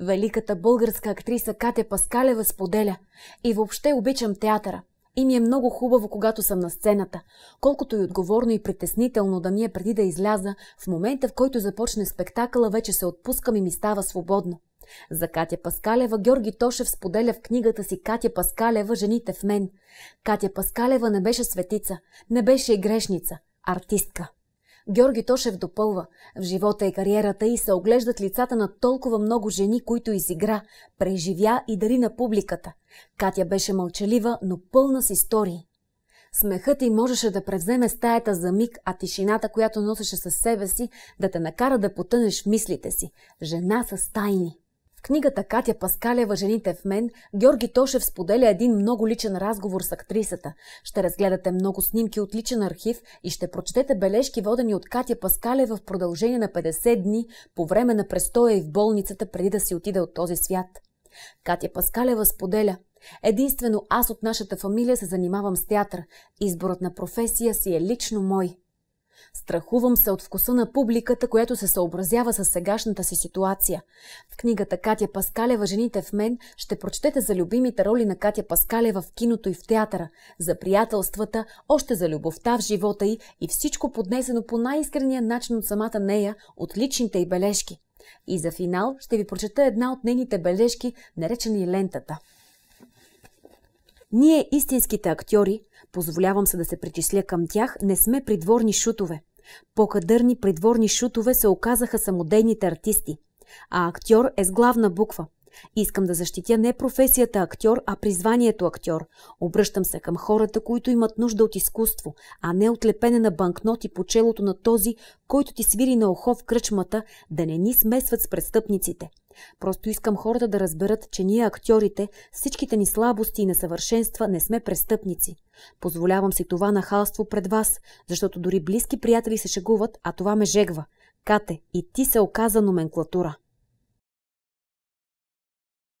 Великата българска актриса Катя Паскалева споделя и въобще обичам театъра. И ми е много хубаво, когато съм на сцената. Колкото и отговорно и притеснително да ми е преди да изляза, в момента в който започне спектакъла, вече се отпускам и ми става свободно. За Катя Паскалева Георги Тошев споделя в книгата си Катя Паскалева «Жените в мен». Катя Паскалева не беше светица, не беше и грешница, артистка. Георги Тошев допълва. В живота и кариерата й се оглеждат лицата на толкова много жени, които изигра, преживя и дари на публиката. Катя беше мълчалива, но пълна с истории. Смехът й можеше да превземе стаята за миг, а тишината, която носеше със себе си, да те накара да потънеш мислите си. Жена с тайни книгата Катя Паскалева «Жените в мен» Георги Тошев споделя един много личен разговор с актрисата. Ще разгледате много снимки от личен архив и ще прочетете бележки водени от Катя Паскалева в продължение на 50 дни по време на престоя и в болницата преди да си отиде от този свят. Катя Паскалева споделя Единствено аз от нашата фамилия се занимавам с театър. Изборът на професия си е лично мой. Страхувам се от вкуса на публиката, която се съобразява с сегашната си ситуация. В книгата Катя Паскалева «Жените в мен» ще прочетете за любимите роли на Катя Паскалева в киното и в театъра, за приятелствата, още за любовта в живота й и всичко поднесено по най-искрения начин от самата нея, от личните й бележки. И за финал ще ви прочета една от нейните бележки, наречени лентата – ние, истинските актьори, позволявам се да се причисля към тях, не сме придворни шутове. По-кадърни придворни шутове се оказаха самодейните артисти, а актьор е с главна буква. Искам да защитя не професията актьор, а призванието актьор. Обръщам се към хората, които имат нужда от изкуство, а не от лепене на банкноти по челото на този, който ти свири на ухо в кръчмата, да не ни смесват с престъпниците. Просто искам хората да разберат, че ние актьорите, всичките ни слабости и несъвършенства не сме престъпници. Позволявам си това нахалство пред вас, защото дори близки приятели се шегуват, а това ме жегва. Кате, и ти се оказа номенклатура.